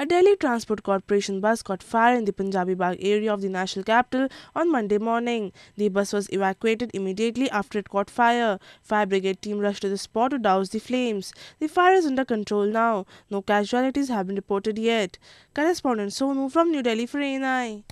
A Delhi Transport Corporation bus caught fire in the Punjabi Bagh area of the national capital on Monday morning. The bus was evacuated immediately after it caught fire. Fire brigade team rushed to the spot to douse the flames. The fire is under control now. No casualties have been reported yet. Correspondent Sonu from New Delhi for ANI.